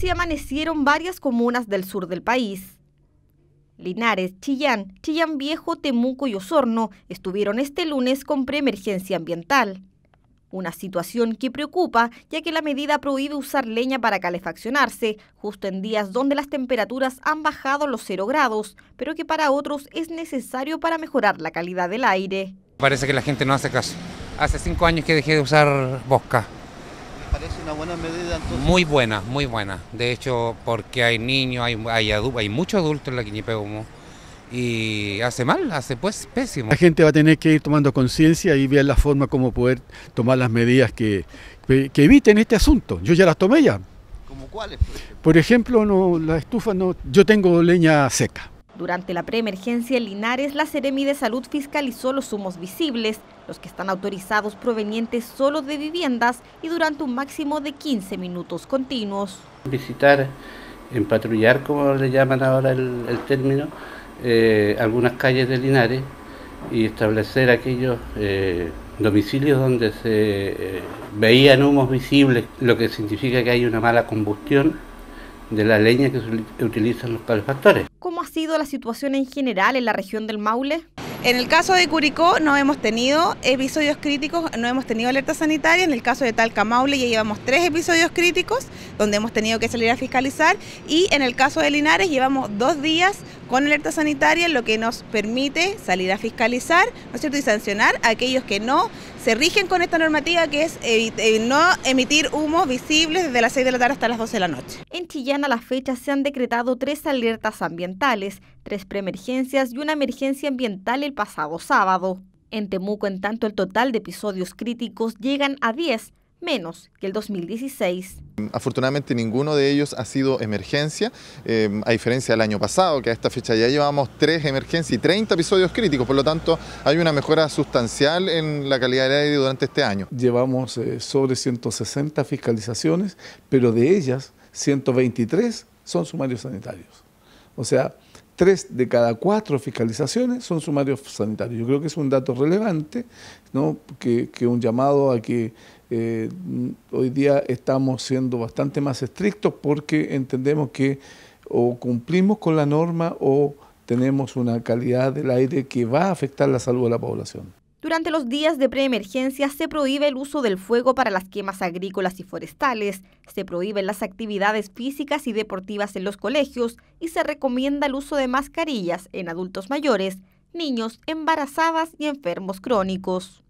así amanecieron varias comunas del sur del país. Linares, Chillán, Chillán Viejo, Temuco y Osorno estuvieron este lunes con preemergencia ambiental. Una situación que preocupa, ya que la medida prohíbe usar leña para calefaccionarse, justo en días donde las temperaturas han bajado los cero grados, pero que para otros es necesario para mejorar la calidad del aire. Parece que la gente no hace caso. Hace cinco años que dejé de usar bosca una buena medida Muy buena, muy buena. De hecho, porque hay niños, hay, hay, hay muchos adultos en la Quiñipegumo y hace mal, hace pues pésimo. La gente va a tener que ir tomando conciencia y ver la forma como poder tomar las medidas que, eviten este asunto. Yo ya las tomé ya. ¿Como cuáles? Por ejemplo, no, la estufa no, yo tengo leña seca. Durante la preemergencia en Linares, la Seremi de Salud fiscalizó los humos visibles, los que están autorizados provenientes solo de viviendas y durante un máximo de 15 minutos continuos. Visitar, empatrullar, como le llaman ahora el, término, eh, algunas calles de Linares y establecer aquellos eh, domicilios donde se eh, veían humos visibles, lo que significa que hay una mala combustión de la leña que utilizan los calefactores. ¿Cómo ha sido la situación en general en la región del Maule? En el caso de Curicó no hemos tenido episodios críticos, no hemos tenido alerta sanitaria. En el caso de Talcamaule ya llevamos tres episodios críticos donde hemos tenido que salir a fiscalizar y en el caso de Linares llevamos dos días con alerta sanitaria, lo que nos permite salir a fiscalizar ¿no es cierto? y sancionar a aquellos que no se rigen con esta normativa que es eh, no emitir humo visibles desde las 6 de la tarde hasta las 12 de la noche. En Chillán a la fecha se han decretado tres alertas ambientales, tres preemergencias y una emergencia ambiental el pasado sábado. En Temuco, en tanto, el total de episodios críticos llegan a 10, menos que el 2016. Afortunadamente ninguno de ellos ha sido emergencia, em, a diferencia del año pasado, que a esta fecha ya llevamos tres emergencias y 30 episodios críticos, por lo tanto hay una mejora sustancial en la calidad del aire durante este año. Llevamos eh, sobre 160 fiscalizaciones, pero de ellas 123 son sumarios sanitarios. O sea, tres de cada cuatro fiscalizaciones son sumarios sanitarios. Yo creo que es un dato relevante, ¿no? que, un llamado a que eh, hoy día estamos siendo bastante más estrictos porque entendemos que o cumplimos con la norma o tenemos una calidad del aire que va a afectar la salud de la población durante los días de preemergencia se prohíbe el uso del fuego para las quemas agrícolas y forestales, se prohíben las actividades físicas y deportivas en los colegios y se recomienda el uso de mascarillas en adultos mayores, niños, embarazadas y enfermos crónicos.